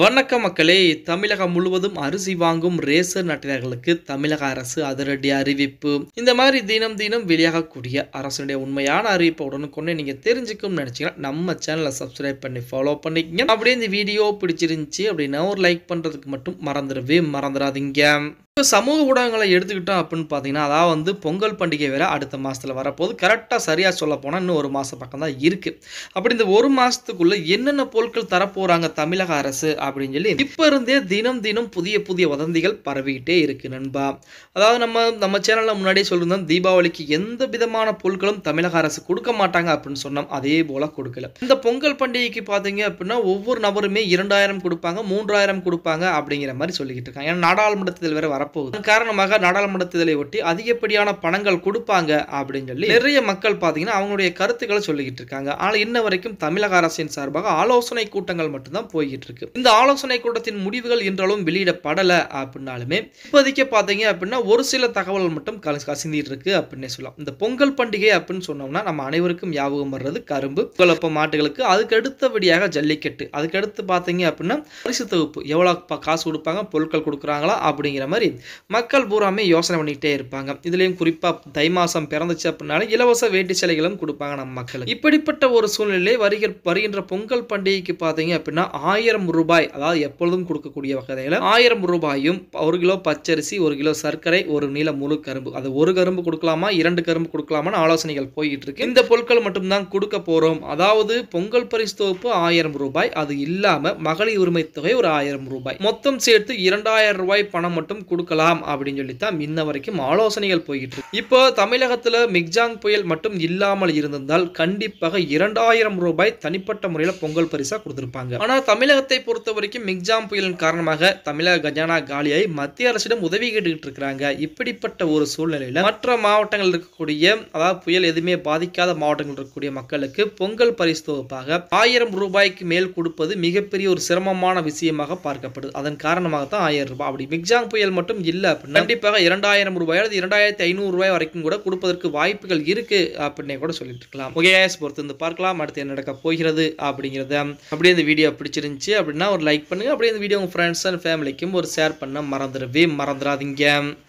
வணக்க மக்களே தமிழகம் முழுவதும் அரிசி வாங்கும் ரேசர் நட்டினர்களுக்கு தமிழக அரசு அதிரடி அறிவிப்பு இந்த மாதிரி தினம் தினம் வெளியாகக்கூடிய அரசுடைய உண்மையான அறிவிப்பை உடனுக்குன்னு நீங்க தெரிஞ்சுக்கும் நினைச்சீங்கன்னா நம்ம சேனலை சப்ஸ்கிரைப் பண்ணி ஃபாலோ பண்ணிக்கங்க அப்படியே இந்த வீடியோ பிடிச்சிருந்துச்சு அப்படின்னா ஒரு லைக் பண்றதுக்கு மட்டும் மறந்துடவே மறந்துடாதீங்க இப்போ சமூக ஊடகங்களை எடுத்துக்கிட்டோம் அப்படின்னு பார்த்தீங்கன்னா அதாவது வந்து பொங்கல் பண்டிகை வேறு அடுத்த மாதத்தில் வரப்போது கரெக்டாக சரியாக சொல்ல போனால் இன்னும் ஒரு மாதம் பக்கம் தான் இருக்குது அப்படி இந்த ஒரு மாதத்துக்குள்ளே என்னென்ன பொருட்கள் தரப்போகிறாங்க தமிழக அரசு அப்படின்னு சொல்லி இப்போ இருந்தே தினம் தினம் புதிய புதிய வதந்திகள் பரவிக்கிட்டே இருக்குது நண்பா அதாவது நம்ம நம்ம சேனலில் முன்னாடியே சொல்லியிருந்தோம் தீபாவளிக்கு எந்த விதமான பொருட்களும் தமிழக அரசு கொடுக்க மாட்டாங்க அப்படின்னு சொன்னோம் அதே போல் கொடுக்கல இந்த பொங்கல் பண்டிகைக்கு பார்த்தீங்க அப்படின்னா ஒவ்வொரு நபருமே இரண்டாயிரம் கொடுப்பாங்க மூன்றாயிரம் கொடுப்பாங்க அப்படிங்கிற மாதிரி சொல்லிக்கிட்டு இருக்காங்க ஏன்னா நாடாளுமன்றத்தில் வேறு வர வரப்போகுது காரணமாக நாடாளுமன்ற தேர்தலை ஒட்டி அதிகப்படியான பணங்கள் கொடுப்பாங்க அப்படின்னு சொல்லி நிறைய மக்கள் பார்த்தீங்கன்னா அவங்களுடைய கருத்துக்களை சொல்லிக்கிட்டு இருக்காங்க ஆனால் இன்ன வரைக்கும் தமிழக அரசின் சார்பாக ஆலோசனை கூட்டங்கள் மட்டும்தான் போய்கிட்டு இருக்கு இந்த ஆலோசனை கூட்டத்தின் முடிவுகள் இன்றளவும் வெளியிடப்படலை அப்படின்னாலுமே இப்போதைக்கு பார்த்தீங்க அப்படின்னா ஒரு சில தகவல்கள் மட்டும் கசிந்திட்டு இருக்கு அப்படின்னே சொல்லலாம் இந்த பொங்கல் பண்டிகை அப்படின்னு சொன்னோம்னா நம்ம அனைவருக்கும் ஞாபகம் வர்றது கரும்பு குழப்ப மாட்டுகளுக்கு அதுக்கு அடுத்தபடியாக ஜல்லிக்கட்டு அதுக்கடுத்து பார்த்தீங்க அப்படின்னா பரிசு தொகுப்பு எவ்வளோ காசு கொடுப்பாங்க பொருட்கள் கொடுக்குறாங்களா அப்படிங்கிற மாதிரி மக்கள் பூராமே யோசனை பண்ணிகிட்டே இருப்பாங்க இதுலேயும் குறிப்பாக தை மாதம் பிறந்துச்சு அப்படின்னால இலவச வேட்டி சிலைகளும் கொடுப்பாங்க நம்ம மக்களுக்கு இப்படிப்பட்ட ஒரு சூழ்நிலை வருகிற வருகின்ற பொங்கல் பண்டிகைக்கு பார்த்தீங்க அப்படின்னா ஆயிரம் ரூபாய் அதாவது எப்பொழுதும் கொடுக்கக்கூடிய வகையில் ஆயிரம் ரூபாயும் ஒரு கிலோ பச்சரிசி ஒரு கிலோ சர்க்கரை ஒரு நீள முழு கரும்பு அது ஒரு கரும்பு கொடுக்கலாமா இரண்டு கரும்பு கொடுக்கலாமான்னு ஆலோசனைகள் போயிட்டு இருக்கு இந்த பொருட்கள் மட்டும்தான் கொடுக்க போறோம் அதாவது பொங்கல் பரிசு தொகுப்பு ஆயிரம் ரூபாய் அது இல்லாம மகளிர் உரிமை தொகை ஒரு ஆயிரம் ரூபாய் மொத்தம் சேர்த்து இரண்டாயிரம் ரூபாய் பணம் மட்டும் கொடுக்கலாம் அப்படின்னு சொல்லித்தான் இன்ன வரைக்கும் ஆலோசனைகள் போய்கிட்டு இப்போ தமிழகத்தில் மிக்ஜாங் புயல் மட்டும் இல்லாமல் இருந்திருந்தால் கண்டிப்பாக இரண்டாயிரம் ரூபாய் தனிப்பட்ட முறையில் பொங்கல் பரிசா கொடுத்திருப்பாங்க ஆனால் தமிழகத்தை பொறுத்த வரைக்கும் மிக்ஜாம் புயலின் காரணமாக தமிழக கஜானா காலியாய் மத்திய அரசிடம் உதவி கேட்டுக்கிட்டு இருக்கிறாங்க இப்படிப்பட்ட ஒரு சூழ்நிலையில் மற்ற மாவட்டங்கள் இருக்கக்கூடிய அதாவது புயல் எதுவுமே பாதிக்காத மாவட்டங்கள் இருக்கக்கூடிய மக்களுக்கு பொங்கல் பரிசு தொகுப்பாக ஆயிரம் ரூபாய்க்கு மேல் கொடுப்பது மிகப்பெரிய ஒரு சிரமமான விஷயமாக பார்க்கப்படுது அதன் காரணமாக தான் ஆயிரம் ரூபாய் அப்படி மிக்ஜாங் புயல் மட்டும் மட்டும் இல்லை அப்படின்னா கண்டிப்பாக இரண்டாயிரம் ரூபாய் அல்லது இரண்டாயிரத்தி ஐநூறு ரூபாய் வரைக்கும் கூட கொடுப்பதற்கு வாய்ப்புகள் இருக்குது அப்படின்னே கூட சொல்லிட்டு இருக்கலாம் ஓகேஸ் பொறுத்து வந்து பார்க்கலாம் அடுத்து என்ன நடக்க போகிறது அப்படிங்கிறத அப்படியே இந்த வீடியோ பிடிச்சிருந்துச்சு அப்படின்னா ஒரு லைக் பண்ணுங்க அப்படியே இந்த வீடியோ உங்கள் ஃப்ரெண்ட்ஸ் அண்ட் ஃபேமிலிக்கும் ஒரு ஷேர் பண்ண மறந்துடவே மறந்துடாதீங்க